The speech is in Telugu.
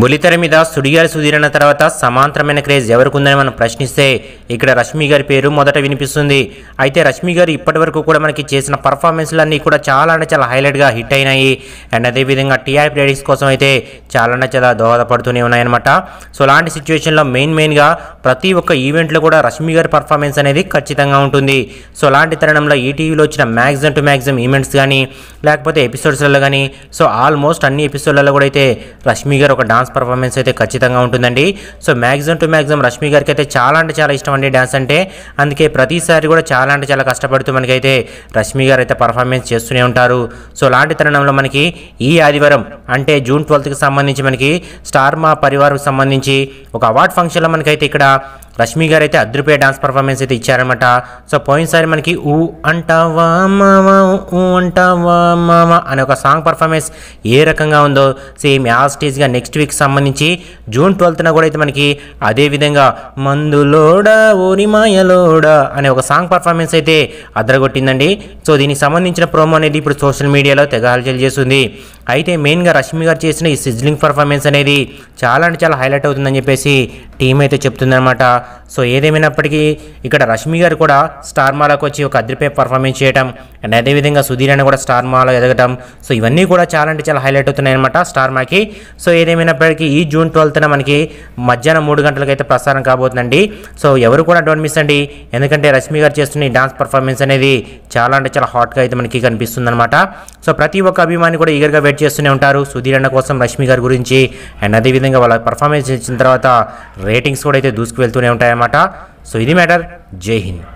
బులితెర మీద సుడిగాలి సుదీరణ తర్వాత సమాంతరమైన క్రేజ్ ఎవరికుందని మనం ప్రశ్నిస్తే ఇక్కడ రష్మి గారి పేరు మొదట వినిపిస్తుంది అయితే రష్మి గారు ఇప్పటి వరకు కూడా మనకి చేసిన పర్ఫార్మెన్స్లన్నీ కూడా చాలా అంటే చాలా హైలైట్గా హిట్ అయినాయి అండ్ అదేవిధంగా టీఆర్పీ రేటింగ్స్ కోసం అయితే చాలా అంటే చాలా దోహదపడుతూనే ఉన్నాయన్నమాట సో అలాంటి సిచ్యువేషన్లో మెయిన్ మెయిన్గా ప్రతి ఒక్క ఈవెంట్లో కూడా రష్మి గారి పర్ఫార్మెన్స్ అనేది ఖచ్చితంగా ఉంటుంది సో అలాంటి తరుణంలో ఈటీవీలో వచ్చిన మ్యాక్సిమం టు మ్యాక్సిమం ఈవెంట్స్ కానీ లేకపోతే ఎపిసోడ్స్లలో కానీ సో ఆల్మోస్ట్ అన్ని ఎపిసోడ్లలో కూడా అయితే రష్మి గారు ఒక డాన్స్ డాన్స్ పర్ఫార్మెన్స్ అయితే ఖచ్చితంగా ఉంటుందండి so maximum to maximum Rashmi గారికి అయితే చాలా అంటే చాలా ఇష్టం అండి డ్యాన్స్ అంటే అందుకే ప్రతిసారి కూడా చాలా అంటే చాలా కష్టపడుతూ మనకైతే రష్మి గారు అయితే పర్ఫార్మెన్స్ చేస్తూనే ఉంటారు సో లాంటి తరుణంలో మనకి ఈ ఆదివారం అంటే జూన్ ట్వెల్త్కి సంబంధించి మనకి స్టార్ మా పరివారం సంబంధించి ఒక అవార్డ్ ఫంక్షన్లో మనకైతే ఇక్కడ లక్ష్మి గారు అయితే అద్రిపోయే డాన్స్ పర్ఫార్మెన్స్ అయితే ఇచ్చారనమాట సో పోయినసారి మనకి ఊ అంటావా మావా ఊ అంటావా మామా అనే ఒక సాంగ్ పర్ఫార్మెన్స్ ఏ రకంగా ఉందో సేమ్ ఆ స్టేజ్గా నెక్స్ట్ వీక్ సంబంధించి జూన్ ట్వెల్త్న కూడా అయితే మనకి అదేవిధంగా మందులోడా ఓరి మాయలోడా అనే ఒక సాంగ్ పర్ఫార్మెన్స్ అయితే అద్దరగొట్టిందండి సో దీనికి సంబంధించిన ప్రోమో అనేది ఇప్పుడు సోషల్ మీడియాలో తెగ హల్చల్ చేస్తుంది అయితే మెయిన్గా రష్మి గారు చేసిన ఈ సిజ్లింగ్ పర్ఫార్మెన్స్ అనేది చాలా అంటే చాలా హైలైట్ అవుతుందని చెప్పేసి టీం అయితే చెప్తుందనమాట సో ఏదేమైనప్పటికీ ఇక్కడ రష్మి గారు కూడా స్టార్ మాలకు వచ్చి ఒక అద్రిపై పర్ఫార్మెన్స్ చేయడం అండ్ అదేవిధంగా సుధీర్ అని కూడా స్టార్ మాలో ఎదగటం సో ఇవన్నీ కూడా చాలా అంటే చాలా హైలైట్ అవుతున్నాయి అనమాట స్టార్ మాకి సో ఏదేమైనప్పటికీ ఈ జూన్ ట్వెల్త్న మనకి మధ్యాహ్నం మూడు అయితే ప్రసారం కాబోతుందండి సో ఎవరు కూడా డోంట్ మిస్ అండి ఎందుకంటే రష్మి గారు చేస్తున్న ఈ డాన్స్ పర్ఫార్మెన్స్ అనేది చాలా అంటే చాలా హాట్గా అయితే మనకి కనిపిస్తుంది అనమాట సో ప్రతి ఒక్క అభిమాని కూడా ఈగర్గా వెయిట్ చేస్తూనే ఉంటారు సుధీర్ అన్న కోసం రష్మి గారి గురించి అండ్ అదేవిధంగా వాళ్ళ పర్ఫార్మెన్స్ ఇచ్చిన తర్వాత రేటింగ్స్ కూడా అయితే దూసుకు వెళ్తూనే ఉంటాయన్నమాట సో ఇది మ్యాటర్ జై హింద్